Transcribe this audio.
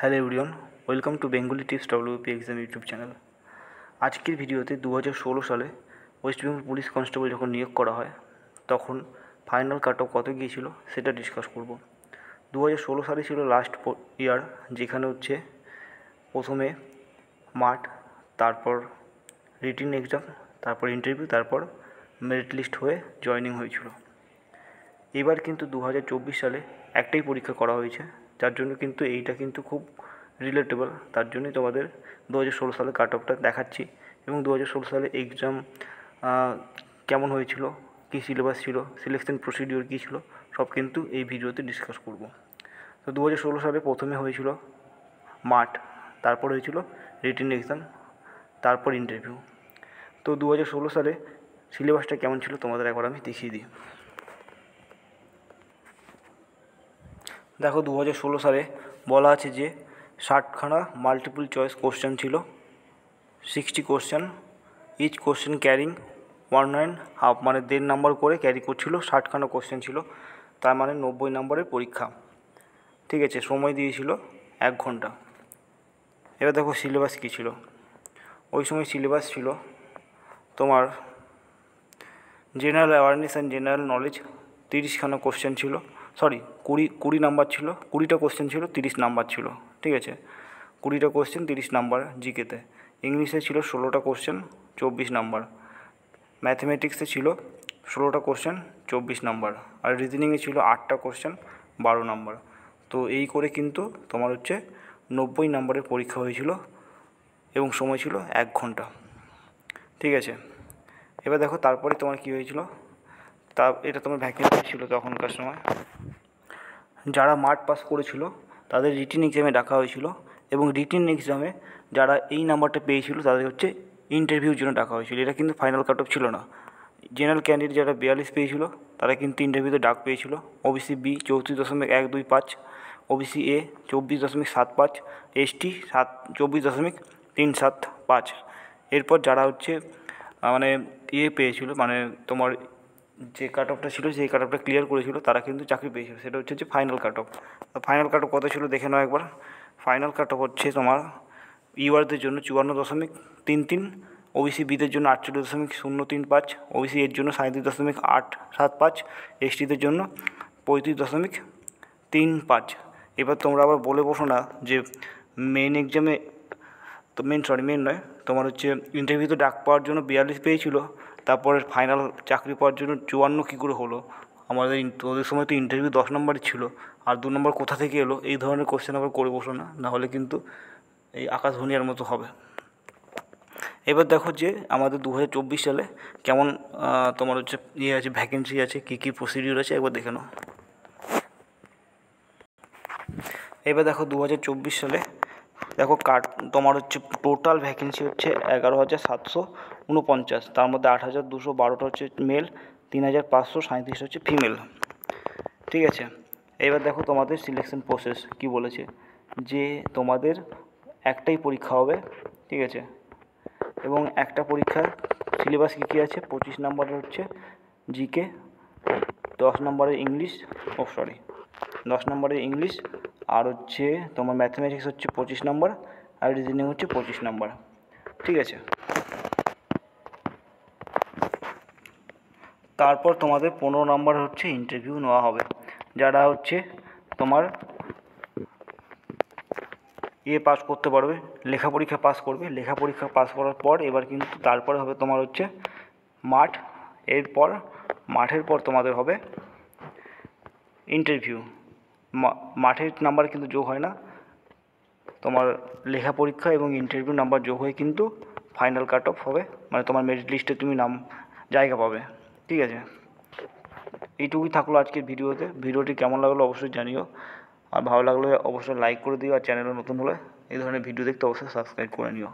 hello everyone welcome to Bengali tips WP exam YouTube channel আজকের ভিডিওতে দু সালে ওয়েস্ট বেঙ্গল পুলিশ কনস্টেবল যখন নিয়োগ করা হয় তখন ফাইনাল কাট অফ কত গিয়েছিল সেটা ডিসকাস করব দু সালে ছিল লাস্ট ইয়ার যেখানে হচ্ছে প্রথমে মাঠ তারপর রিটিন এক্সাম তারপর ইন্টারভিউ তারপর মেরিট লিস্ট হয়ে জয়নিং হয়েছিল এবার কিন্তু দু সালে একটাই পরীক্ষা করা হয়েছে যার জন্য কিন্তু এইটা কিন্তু খুব রিলেটেবল তার জন্যই তোমাদের দু হাজার ষোলো সালে কাট অফটা দেখাচ্ছি এবং দু হাজার ষোলো সালে এক্সাম কেমন হয়েছিল কী সিলেবাস ছিল সিলেকশন প্রসিডিওর কী ছিল সব কিন্তু এই ভিডিওতে ডিসকাস করব তো দু হাজার ষোলো সালে প্রথমে হয়েছিল মাঠ তারপর হয়েছিল রিটেন এক্সাম তারপর ইন্টারভিউ তো দু হাজার ষোলো সালে সিলেবাসটা কেমন ছিল তোমাদের একবার আমি দেখিয়ে দিই দেখো দু সালে বলা আছে যে ষাটখানা মাল্টিপল চয়েস কোশ্চেন ছিল sixty question each question carrying one nine half মানে দেড় নাম্বার করে ক্যারি করছিল ষাটখানা কোশ্চেন ছিল তার মানে নব্বই নম্বরের পরীক্ষা ঠিক আছে সময় দিয়েছিল এক ঘন্টা এবার দেখো সিলেবাস কী ছিল ওই সময় সিলেবাস ছিল তোমার general awareness and general knowledge তিরিশখানা কোশ্চেন ছিল সরি কুড়ি কুড়ি নাম্বার ছিল কুড়িটা কোশ্চেন ছিল তিরিশ নাম্বার ছিল ঠিক আছে কুড়িটা কোশ্চেন তিরিশ নাম্বার জিকেতে ইংলিশে ছিল ষোলোটা কোশ্চেন চব্বিশ নাম্বার ম্যাথমেটিক্সে ছিল ষোলোটা কোশ্চেন চব্বিশ নাম্বার আর রিজনিংয়ে ছিল আটটা কোশ্চেন বারো নাম্বার তো এই করে কিন্তু তোমার হচ্ছে নব্বই নাম্বারের পরীক্ষা হয়েছিল এবং সময় ছিল এক ঘন্টা ঠিক আছে এবার দেখো তারপরে তোমার কি হয়েছিল তা এটা তোমার ভ্যাকেন্সি ছিল তখনকার সময় যারা মার্ক পাস করেছিল তাদের রিটেন এক্সামে ডাকা হয়েছিল এবং রিটেন এক্সামে যারা এই নাম্বারটা পেয়েছিল তাদের হচ্ছে ইন্টারভিউর জন্য ডাকা হয়েছিল এটা কিন্তু ফাইনাল কাট অফ ছিল না জেনারেল ক্যান্ডিডেট যারা বিয়াল্লিশ পেয়েছিল তারা কিন্তু ইন্টারভিউতে ডাক পেয়েছিল ওবিসি বি চৌত্রিশ দশমিক এক দুই পাঁচ ওবিসি এ চব্বিশ দশমিক সাত পাঁচ এসটি সাত চব্বিশ দশমিক তিন সাত পাঁচ এরপর যারা হচ্ছে মানে ইয়ে পেয়েছিল মানে তোমার যে কাট অফটা ছিল সেই কাট অফটা ক্লিয়ার করেছিল তারা কিন্তু চাকরি পেয়েছিল সেটা হচ্ছে যে final cut off final cut off কত ছিল দেখে নাও একবার ফাইনাল কাট অফ হচ্ছে তোমার ইউআরদের জন্য চুয়ান্ন দশমিক তিন তিন ওবিসি বিদের জন্য আটচল্লিশ দশমিক শূন্য তিন পাঁচ ওবিসি এর জন্য সাঁত্রিশ দশমিক আট সাত পাঁচ এসটিদের জন্য পঁয়ত্রিশ দশমিক তিন পাঁচ এবার তোমরা আবার বলে বসো না যে মেন এক্সামে তো মেন সরি মেন নয় তোমার হচ্ছে ইন্টারভিউতে ডাক পাওয়ার জন্য বিয়াল্লিশ পেয়েছিল তারপরে ফাইনাল চাকরি পাওয়ার জন্য চুয়ান্ন কী করে হলো আমাদের ওদের সময় তো ইন্টারভিউ দশ নম্বরই ছিল আর দু নম্বর কোথা থেকে এলো এই ধরনের কোশ্চেন আবার করে বসো না নাহলে কিন্তু এই আকাশ ধনিয়ার মতো হবে এবার দেখো যে আমাদের দু সালে কেমন তোমার হচ্ছে ইয়ে আছে ভ্যাকেন্সি আছে কী কী প্রসিডিউর আছে একবার দেখে নাও এবার দেখো দু সালে দেখো কাট তোমার হচ্ছে টোটাল ভ্যাকেন্সি হচ্ছে এগারো হাজার সাতশো উনপঞ্চাশ তার মধ্যে আট হাজার দুশো বারোটা হচ্ছে মেল তিন হাজার পাঁচশো সাঁত্রিশ হচ্ছে ফিমেল ঠিক আছে এবার দেখো তোমাদের সিলেকশন প্রসেস কি বলেছে যে তোমাদের একটাই পরীক্ষা হবে ঠিক আছে এবং একটা পরীক্ষার সিলেবাস কী কী আছে পঁচিশ নম্বরে হচ্ছে জিকে দশ নম্বরে ইংলিশ ও সরি দশ নম্বরে ইংলিশ আর হচ্ছে তোমার ম্যাথামেটিক্স হচ্ছে পঁচিশ নম্বর আর রিজনিং হচ্ছে পঁচিশ নম্বর ঠিক আছে তারপর তোমাদের পনেরো নম্বর হচ্ছে ইন্টারভিউ নেওয়া হবে যারা হচ্ছে তোমার ইয়ে পাস করতে পারবে লেখা পরীক্ষা পাস করবে লেখা পরীক্ষা পাস করার পর এবার কিন্তু তারপরে হবে তোমার হচ্ছে মাঠ এরপর মাঠের পর তোমাদের হবে ইন্টারভিউ মাঠের নাম্বার কিন্তু যোগ হয় না তোমার লেখা পরীক্ষা এবং ইন্টারভিউ নাম্বার যোগ হয়ে কিন্তু ফাইনাল কাট অফ হবে মানে তোমার মেরিট লিস্টে তুমি নাম জায়গা পাবে ঠিক আছে এইটুকুই থাকলো আজকের ভিডিওতে ভিডিওটি কেমন লাগলো অবশ্যই জানিও আর ভালো লাগলে অবশ্যই লাইক করে দিও আর চ্যানেলে নতুন হলে এই ধরনের ভিডিও দেখতে অবশ্যই সাবস্ক্রাইব করে নিও